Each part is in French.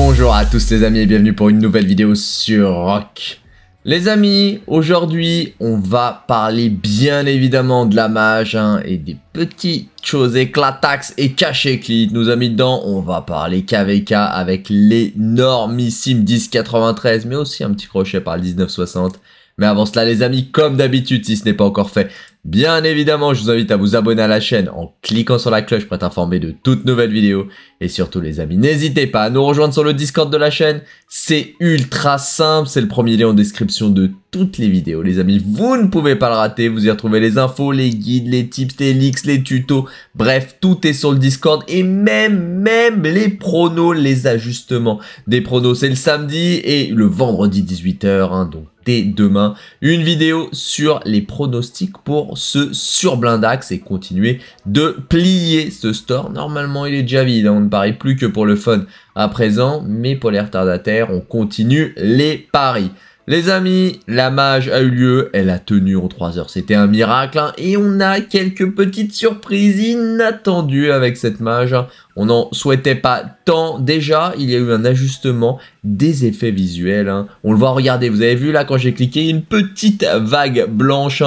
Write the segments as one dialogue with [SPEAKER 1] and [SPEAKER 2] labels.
[SPEAKER 1] Bonjour à tous les amis et bienvenue pour une nouvelle vidéo sur Rock. Les amis, aujourd'hui on va parler bien évidemment de la mage hein, et des petites choses éclatax et cachées qui nous a mis dedans. On va parler KVK avec l'énormissime 1093 mais aussi un petit crochet par le 1960. Mais avant cela les amis, comme d'habitude si ce n'est pas encore fait, Bien évidemment, je vous invite à vous abonner à la chaîne en cliquant sur la cloche pour être informé de toutes nouvelles vidéos. Et surtout les amis, n'hésitez pas à nous rejoindre sur le Discord de la chaîne. C'est ultra simple, c'est le premier lien en description de toutes les vidéos, les amis. Vous ne pouvez pas le rater. Vous y retrouvez les infos, les guides, les tips, les leaks, les tutos. Bref, tout est sur le Discord et même, même les pronos, les ajustements des pronos. C'est le samedi et le vendredi 18h, hein, donc dès demain. Une vidéo sur les pronostics pour ce surblindax et continuer de plier ce store. Normalement, il est déjà vide. Hein. on ne parie plus que pour le fun à présent, mais pour les retardataires, on continue les paris. Les amis, la mage a eu lieu, elle a tenu en 3 heures, c'était un miracle, hein, et on a quelques petites surprises inattendues avec cette mage. Hein. On n'en souhaitait pas tant déjà, il y a eu un ajustement des effets visuels. Hein. On le voit, regarder. vous avez vu là quand j'ai cliqué, une petite vague blanche.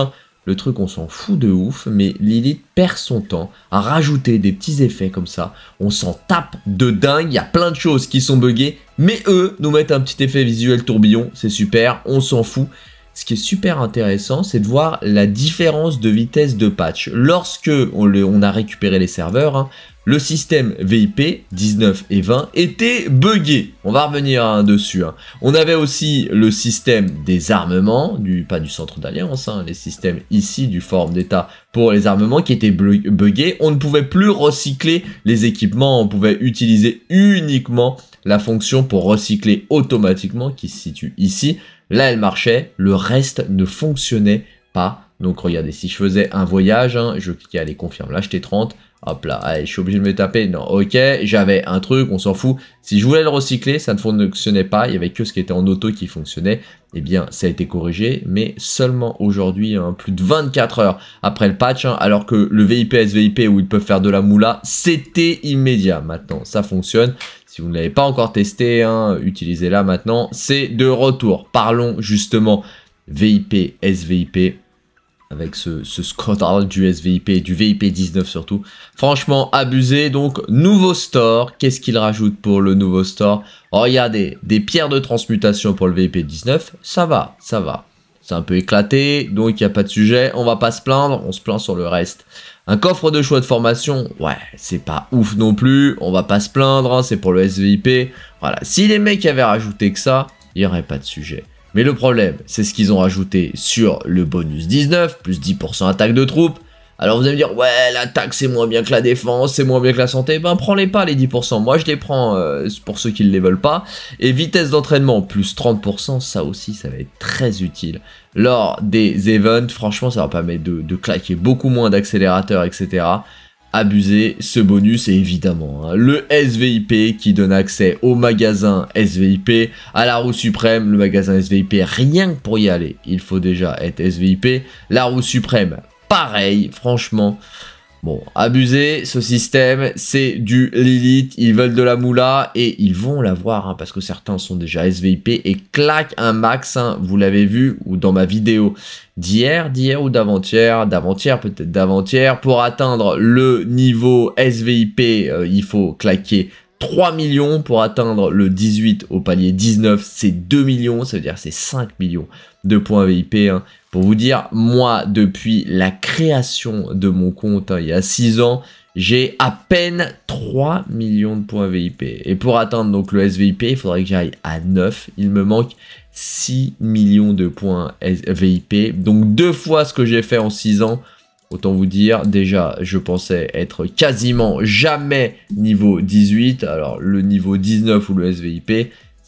[SPEAKER 1] Le truc, on s'en fout de ouf, mais Lilith perd son temps à rajouter des petits effets comme ça. On s'en tape de dingue, il y a plein de choses qui sont buggées, mais eux nous mettent un petit effet visuel tourbillon, c'est super, on s'en fout. Ce qui est super intéressant, c'est de voir la différence de vitesse de patch. Lorsque on, a récupéré les serveurs, hein, le système VIP 19 et 20 était buggé. On va revenir dessus. Hein. On avait aussi le système des armements, du, pas du centre d'alliance, hein, les systèmes ici du forum d'État pour les armements qui étaient buggés. On ne pouvait plus recycler les équipements, on pouvait utiliser uniquement la fonction pour recycler automatiquement qui se situe ici. Là, elle marchait, le reste ne fonctionnait pas. Donc regardez, si je faisais un voyage, hein, je cliquais aller confirmer j'étais 30 Hop là, je suis obligé de me taper. Non, ok, j'avais un truc, on s'en fout. Si je voulais le recycler, ça ne fonctionnait pas. Il n'y avait que ce qui était en auto qui fonctionnait. Eh bien, ça a été corrigé, mais seulement aujourd'hui, hein, plus de 24 heures après le patch, hein, alors que le VIP SVIP où ils peuvent faire de la moula, c'était immédiat. Maintenant, ça fonctionne. Si vous ne l'avez pas encore testé, hein, utilisez-la maintenant. C'est de retour. Parlons justement VIP, SVIP avec ce, ce du SVIP, du VIP 19 surtout. Franchement, abusé. Donc, nouveau store. Qu'est-ce qu'il rajoute pour le nouveau store Regardez, oh, des pierres de transmutation pour le VIP 19. Ça va, ça va. C'est un peu éclaté, donc il n'y a pas de sujet. On va pas se plaindre, on se plaint sur le reste. Un coffre de choix de formation, ouais, c'est pas ouf non plus. On va pas se plaindre, hein, c'est pour le SVIP. Voilà, si les mecs avaient rajouté que ça, il n'y aurait pas de sujet. Mais le problème, c'est ce qu'ils ont rajouté sur le bonus 19, plus 10% attaque de troupes. Alors vous allez me dire, ouais, l'attaque c'est moins bien que la défense, c'est moins bien que la santé. Ben prends-les pas les 10%, moi je les prends euh, pour ceux qui ne les veulent pas. Et vitesse d'entraînement, plus 30%, ça aussi ça va être très utile. Lors des events, franchement ça va permettre de claquer beaucoup moins d'accélérateurs, etc abuser ce bonus et évidemment hein. le SVIP qui donne accès au magasin SVIP, à la roue suprême, le magasin SVIP, rien que pour y aller, il faut déjà être SVIP, la roue suprême, pareil, franchement, Bon, abuser ce système, c'est du Lilith, ils veulent de la moula et ils vont l'avoir, hein, parce que certains sont déjà SVIP et claquent un max, hein, vous l'avez vu ou dans ma vidéo d'hier, d'hier ou d'avant-hier, d'avant-hier peut-être d'avant-hier, pour atteindre le niveau SVIP, euh, il faut claquer 3 millions pour atteindre le 18 au palier 19, c'est 2 millions, ça veut dire c'est 5 millions de points VIP. Hein, pour vous dire, moi, depuis la création de mon compte, hein, il y a 6 ans, j'ai à peine 3 millions de points VIP. Et pour atteindre donc le SVIP, il faudrait que j'aille à 9. Il me manque 6 millions de points VIP. Donc deux fois ce que j'ai fait en 6 ans. Autant vous dire, déjà, je pensais être quasiment jamais niveau 18. Alors, le niveau 19 ou le SVIP,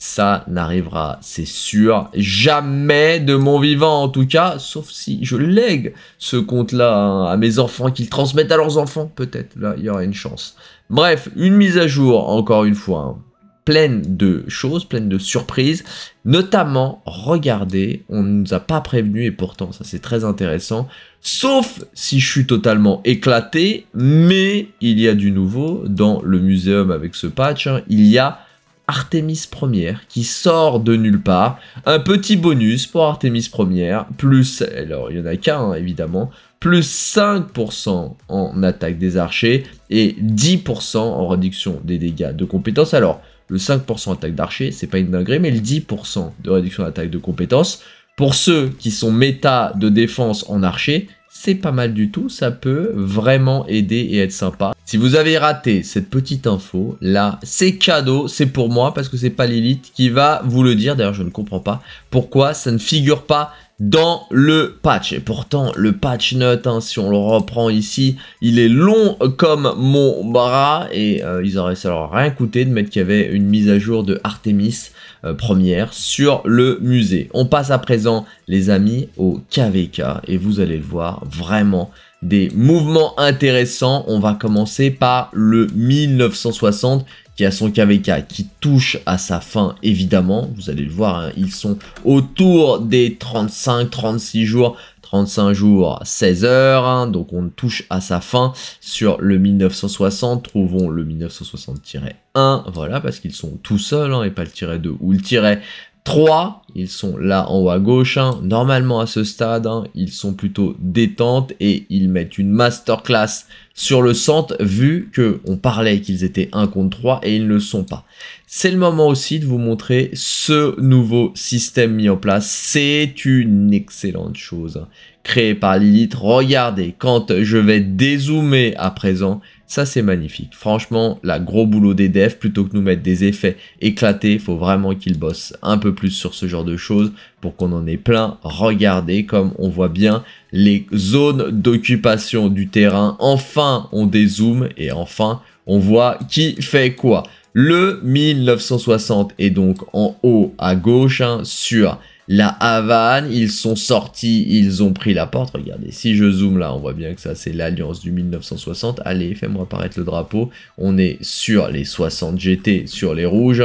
[SPEAKER 1] ça n'arrivera, c'est sûr, jamais de mon vivant en tout cas, sauf si je lègue ce compte-là hein, à mes enfants, qu'ils transmettent à leurs enfants, peut-être, là, il y aura une chance. Bref, une mise à jour, encore une fois, hein. pleine de choses, pleine de surprises, notamment, regardez, on ne nous a pas prévenu et pourtant, ça c'est très intéressant, sauf si je suis totalement éclaté, mais il y a du nouveau dans le muséum avec ce patch, hein. il y a Artemis Première qui sort de nulle part. Un petit bonus pour Artemis Première, plus, alors il n'y en a qu'un hein, évidemment, plus 5% en attaque des archers et 10% en réduction des dégâts de compétences. Alors, le 5% attaque d'archer, c'est pas une dinguerie, mais le 10% de réduction d'attaque de compétences. Pour ceux qui sont méta de défense en archer, c'est pas mal du tout, ça peut vraiment aider et être sympa. Si vous avez raté cette petite info, là, c'est cadeau, c'est pour moi, parce que c'est pas Lilith qui va vous le dire. D'ailleurs, je ne comprends pas pourquoi ça ne figure pas dans le patch. Et pourtant, le patch note, hein, si on le reprend ici, il est long comme mon bras, et il euh, ils auraient, ça rien coûté de mettre qu'il y avait une mise à jour de Artemis euh, première sur le musée. On passe à présent, les amis, au KVK et vous allez le voir vraiment des mouvements intéressants. On va commencer par le 1960 qui a son KVK, qui touche à sa fin évidemment. Vous allez le voir, hein, ils sont autour des 35-36 jours 35 jours, 16 heures. Hein. donc on touche à sa fin sur le 1960. Trouvons le 1960-1. Voilà, parce qu'ils sont tout seuls hein, et pas le tiret 2 ou le tiret 3, ils sont là en haut à gauche. Hein. Normalement à ce stade, hein, ils sont plutôt détente et ils mettent une masterclass sur le centre vu que on parlait qu'ils étaient 1 contre 3 et ils ne le sont pas. C'est le moment aussi de vous montrer ce nouveau système mis en place. C'est une excellente chose hein. créée par Lilith. Regardez, quand je vais dézoomer à présent, ça, c'est magnifique. Franchement, la gros boulot des devs, plutôt que nous mettre des effets éclatés, faut vraiment qu'ils bossent un peu plus sur ce genre de choses pour qu'on en ait plein. Regardez comme on voit bien les zones d'occupation du terrain. Enfin, on dézoome et enfin, on voit qui fait quoi. Le 1960 est donc en haut à gauche hein, sur la Havane, ils sont sortis, ils ont pris la porte. Regardez, si je zoome là, on voit bien que ça c'est l'alliance du 1960. Allez, fais-moi apparaître le drapeau. On est sur les 60 GT, sur les rouges.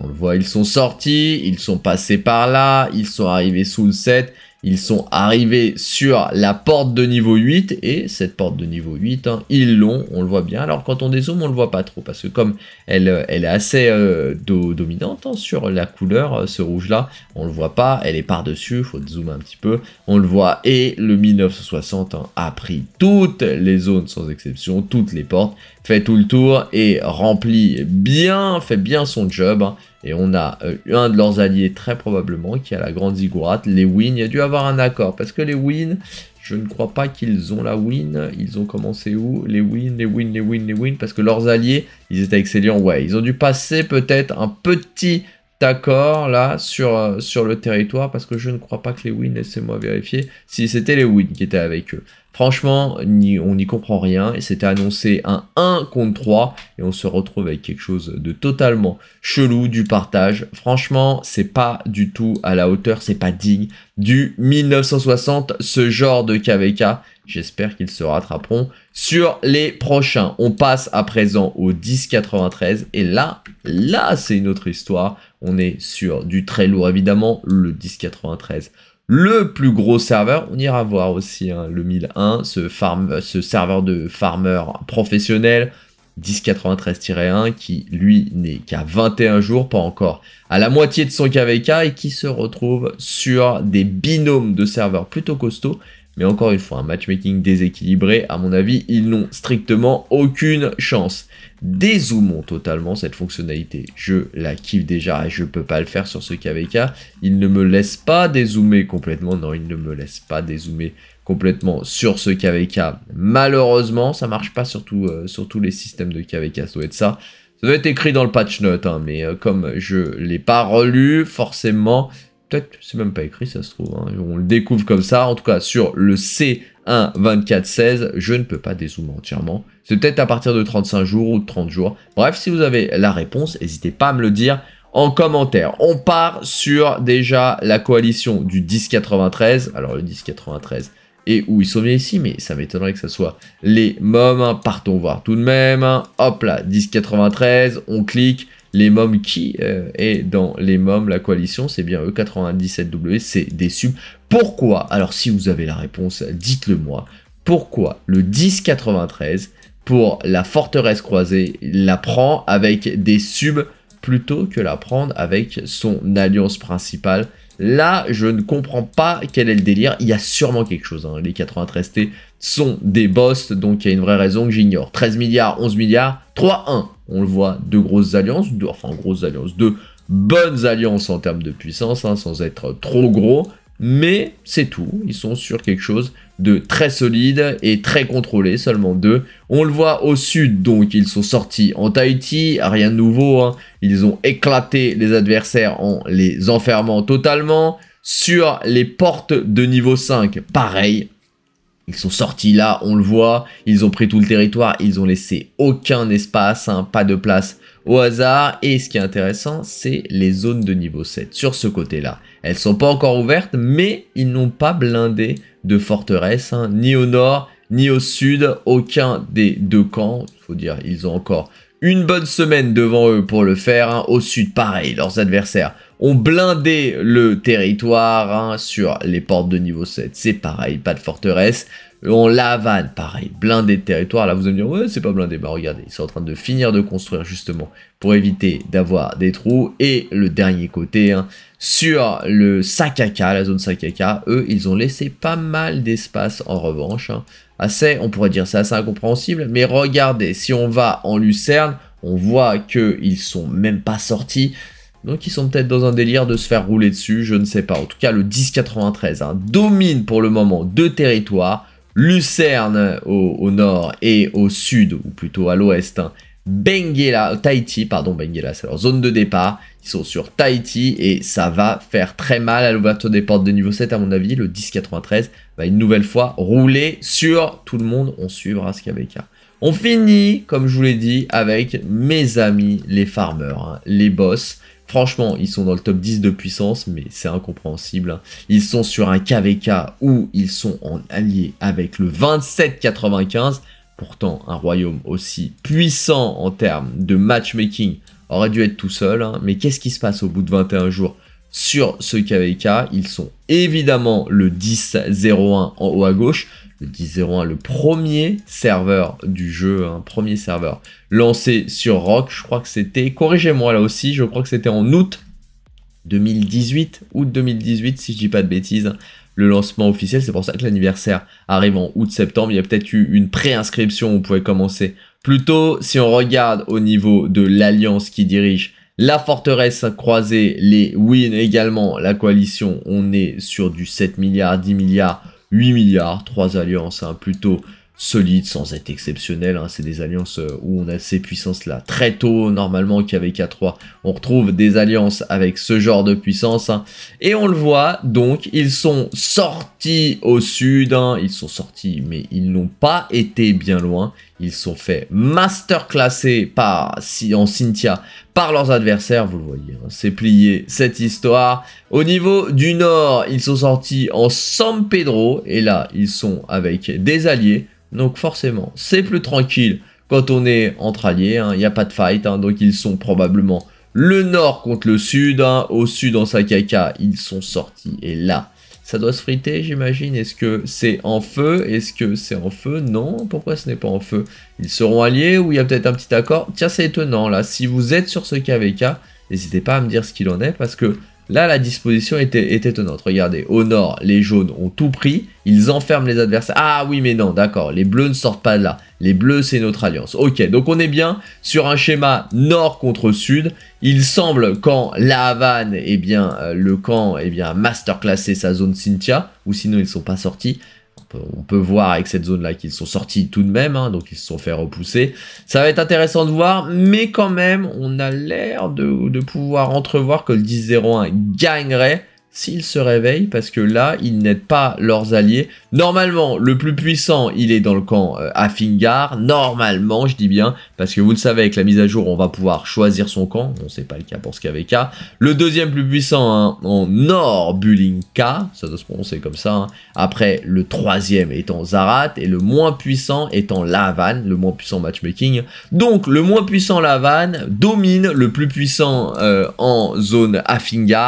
[SPEAKER 1] On le voit, ils sont sortis, ils sont passés par là, ils sont arrivés sous le 7. Ils sont arrivés sur la porte de niveau 8 et cette porte de niveau 8, hein, ils l'ont, on le voit bien. Alors quand on dézoome, on ne le voit pas trop parce que comme elle, euh, elle est assez euh, dominante hein, sur la couleur, euh, ce rouge là, on ne le voit pas, elle est par-dessus, faut zoomer un petit peu, on le voit. Et le 1960 hein, a pris toutes les zones sans exception, toutes les portes, fait tout le tour et remplit bien, fait bien son job. Et on a euh, un de leurs alliés très probablement qui a la grande ziggurat, les Win. Il y a dû avoir un accord parce que les Win, je ne crois pas qu'ils ont la Win. Ils ont commencé où Les Win, les Win, les Win, les Win. Parce que leurs alliés, ils étaient excellents. Ouais, ils ont dû passer peut-être un petit d'accord là sur, euh, sur le territoire parce que je ne crois pas que les wins, laissez-moi vérifier, si c'était les wins qui étaient avec eux. Franchement, on n'y comprend rien et c'était annoncé un 1 contre 3 et on se retrouve avec quelque chose de totalement chelou du partage. Franchement, c'est pas du tout à la hauteur, c'est pas digne du 1960 ce genre de KVK. J'espère qu'ils se rattraperont sur les prochains. On passe à présent au 1093 et là, là c'est une autre histoire on est sur du très lourd évidemment, le 1093. Le plus gros serveur, on ira voir aussi hein, le 1001, ce, farm, ce serveur de farmer professionnel, 1093-1 qui lui n'est qu'à 21 jours, pas encore à la moitié de son KVK et qui se retrouve sur des binômes de serveurs plutôt costauds mais encore une fois, un matchmaking déséquilibré, à mon avis, ils n'ont strictement aucune chance. Dézoomons totalement cette fonctionnalité. Je la kiffe déjà et je peux pas le faire sur ce KVK. Il ne me laisse pas dézoomer complètement. Non, il ne me laisse pas dézoomer complètement sur ce KVK. Malheureusement, ça marche pas sur, euh, sur tous les systèmes de KVK. Ça doit être ça. Ça doit être écrit dans le patch note, hein, mais euh, comme je l'ai pas relu, forcément, c'est même pas écrit, ça se trouve. Hein. On le découvre comme ça. En tout cas, sur le C1-24-16, je ne peux pas dézoomer entièrement. C'est peut-être à partir de 35 jours ou de 30 jours. Bref, si vous avez la réponse, n'hésitez pas à me le dire en commentaire. On part sur déjà la coalition du 1093. Alors, le 1093 et où ils sont bien ici, mais ça m'étonnerait que ça soit les mômes. Hein. Partons voir tout de même. Hein. Hop là, 1093, on clique. Les mômes qui euh, est dans les mômes, la coalition, c'est bien eux, 97W, c'est des subs. Pourquoi Alors si vous avez la réponse, dites-le moi. Pourquoi le 1093 pour la forteresse croisée la prend avec des subs plutôt que la prendre avec son alliance principale Là, je ne comprends pas quel est le délire. Il y a sûrement quelque chose. Hein. Les 93T sont des boss, donc il y a une vraie raison que j'ignore. 13 milliards, 11 milliards, 3-1 on le voit, de grosses alliances, enfin grosses alliances, de bonnes alliances en termes de puissance, hein, sans être trop gros, mais c'est tout, ils sont sur quelque chose de très solide et très contrôlé, seulement deux. On le voit au sud, donc ils sont sortis en Tahiti, rien de nouveau, hein. ils ont éclaté les adversaires en les enfermant totalement. Sur les portes de niveau 5, pareil, ils sont sortis là, on le voit, ils ont pris tout le territoire, ils ont laissé aucun espace, hein, pas de place au hasard. Et ce qui est intéressant, c'est les zones de niveau 7 sur ce côté-là. Elles sont pas encore ouvertes, mais ils n'ont pas blindé de forteresse, hein, ni au nord, ni au sud, aucun des deux camps. Il faut dire, ils ont encore une bonne semaine devant eux pour le faire. Hein. Au sud, pareil, leurs adversaires ont blindé le territoire hein, sur les portes de niveau 7. C'est pareil, pas de forteresse. On l'avale, pareil, blindé de territoire. Là, vous allez me dire, ouais, c'est pas blindé. Bah, regardez, ils sont en train de finir de construire, justement, pour éviter d'avoir des trous. Et le dernier côté, hein, sur le Sakaka, la zone Sakaka, eux, ils ont laissé pas mal d'espace, en revanche. Hein. Assez, on pourrait dire, c'est assez incompréhensible. Mais regardez, si on va en Lucerne, on voit qu'ils sont même pas sortis. Donc ils sont peut-être dans un délire de se faire rouler dessus, je ne sais pas. En tout cas, le 10 93 hein, domine pour le moment deux territoires. Lucerne au, nord et au sud, ou plutôt à l'ouest, hein. Benguela, Tahiti, pardon, Benguela, c'est leur zone de départ. Ils sont sur Tahiti et ça va faire très mal à l'ouverture des portes de niveau 7, à mon avis. Le 1093 va une nouvelle fois rouler sur tout le monde. On suivra ce qu'il y avait On finit, comme je vous l'ai dit, avec mes amis les farmers, hein, les boss. Franchement, ils sont dans le top 10 de puissance, mais c'est incompréhensible. Hein. Ils sont sur un KVK où ils sont en allié avec le 2795, Pourtant, un royaume aussi puissant en termes de matchmaking aurait dû être tout seul. Hein. Mais qu'est-ce qui se passe au bout de 21 jours sur ce KVK Ils sont évidemment le 10-01 en haut à gauche. 10.01, le premier serveur du jeu, un hein, premier serveur lancé sur Rock, je crois que c'était, corrigez-moi là aussi, je crois que c'était en août 2018, août 2018 si je dis pas de bêtises, le lancement officiel, c'est pour ça que l'anniversaire arrive en août-septembre, il y a peut-être eu une préinscription, on pouvait commencer plus tôt, si on regarde au niveau de l'alliance qui dirige la forteresse croisée, les wins également, la coalition, on est sur du 7 milliards, 10 milliards, 8 milliards, 3 alliances hein, plutôt solides sans être exceptionnelles. Hein. c'est des alliances euh, où on a ces puissances-là. Très tôt, normalement, qu'avec A3, on retrouve des alliances avec ce genre de puissance. Hein. et on le voit, donc, ils sont sortis au sud. ils sont sortis, mais ils n'ont pas été bien loin. Ils sont faits masterclassés par, en Cynthia par leurs adversaires, vous le voyez, hein. c'est plié cette histoire. Au niveau du Nord, ils sont sortis en San Pedro, et là, ils sont avec des alliés, donc forcément, c'est plus tranquille quand on est entre alliés, hein. il n'y a pas de fight, hein. donc ils sont probablement le Nord contre le Sud, au Sud en Sakaka, ils sont sortis, et là, ça doit se friter, j'imagine. Est-ce que c'est en feu Est-ce que c'est en feu Non, pourquoi ce n'est pas en feu Ils seront alliés ou il y a peut-être un petit accord Tiens, c'est étonnant là. Si vous êtes sur ce KVK, n'hésitez pas à me dire ce qu'il en est parce que Là, la disposition était, étonnante. Regardez, au nord, les jaunes ont tout pris. Ils enferment les adversaires. Ah oui, mais non, d'accord. Les bleus ne sortent pas de là. Les bleus, c'est notre alliance. Ok, donc on est bien sur un schéma nord contre sud. Il semble qu'en La Havane, eh bien, euh, le camp a eh bien, masterclassé sa zone Cynthia. Ou sinon, ils ne sont pas sortis on peut voir avec cette zone-là qu'ils sont sortis tout de même, hein, donc ils se sont fait repousser. Ça va être intéressant de voir, mais quand même, on a l'air de, de, pouvoir entrevoir que le 10 01 gagnerait s'ils se réveillent parce que là, ils n'aident pas leurs alliés. Normalement, le plus puissant, il est dans le camp euh, Afingar. Normalement, je dis bien, parce que vous le savez, avec la mise à jour, on va pouvoir choisir son camp. Bon, c'est pas le cas pour KVK. Le deuxième plus puissant hein, en Nord ça doit se prononcer comme ça. Hein. Après, le troisième étant Zarat et le moins puissant étant Lavan, le moins puissant matchmaking. Donc, le moins puissant Lavan domine le plus puissant euh, en zone à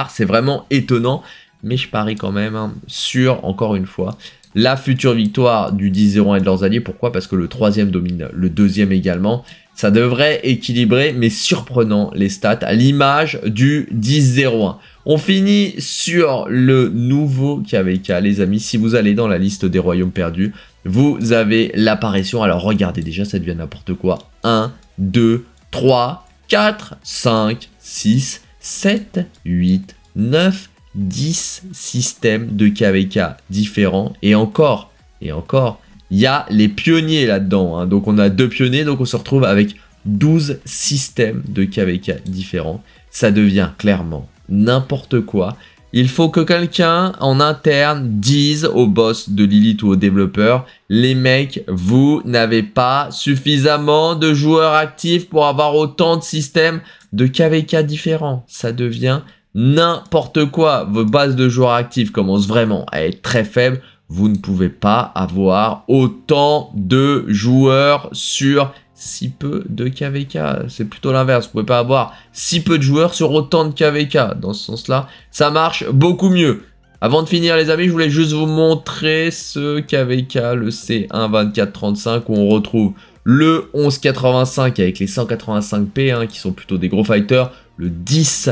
[SPEAKER 1] C'est vraiment étonnant mais je parie quand même hein, sur, encore une fois, la future victoire du 10 0 et de leurs alliés. Pourquoi Parce que le troisième domine le deuxième également. Ça devrait équilibrer, mais surprenant les stats, à l'image du 10 01 On finit sur le nouveau KvK les amis. Si vous allez dans la liste des royaumes perdus, vous avez l'apparition. Alors regardez déjà, ça devient n'importe quoi. 1, 2, 3, 4, 5, 6, 7, 8, 9, 10 systèmes de KVK différents. Et encore, et encore, il y a les pionniers là-dedans. Hein. Donc on a deux pionniers, donc on se retrouve avec 12 systèmes de KVK différents. Ça devient clairement n'importe quoi. Il faut que quelqu'un en interne dise au boss de Lilith ou au développeur, les mecs, vous n'avez pas suffisamment de joueurs actifs pour avoir autant de systèmes de KVK différents. Ça devient n'importe quoi. Vos bases de joueurs actifs commencent vraiment à être très faibles. Vous ne pouvez pas avoir autant de joueurs sur si peu de KVK. C'est plutôt l'inverse. Vous pouvez pas avoir si peu de joueurs sur autant de KVK. Dans ce sens-là, ça marche beaucoup mieux. Avant de finir les amis, je voulais juste vous montrer ce KVK, le c 12435 où on retrouve le 1185 avec les 185 p hein, qui sont plutôt des gros fighters, le 10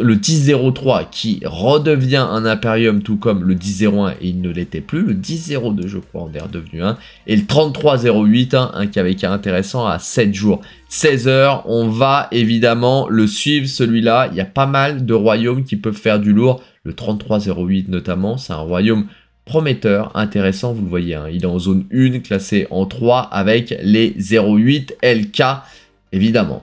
[SPEAKER 1] le 1003 qui redevient un Imperium tout comme le 1001 et il ne l'était plus, le 1002 je crois en est redevenu un, et le 3308 hein, un qui avait intéressant à 7 jours. 16 heures, on va évidemment le suivre celui-là, il y a pas mal de royaumes qui peuvent faire du lourd, le 3308 notamment, c'est un royaume prometteur, intéressant, vous le voyez, hein. il est en zone 1 classé en 3 avec les 08 LK évidemment.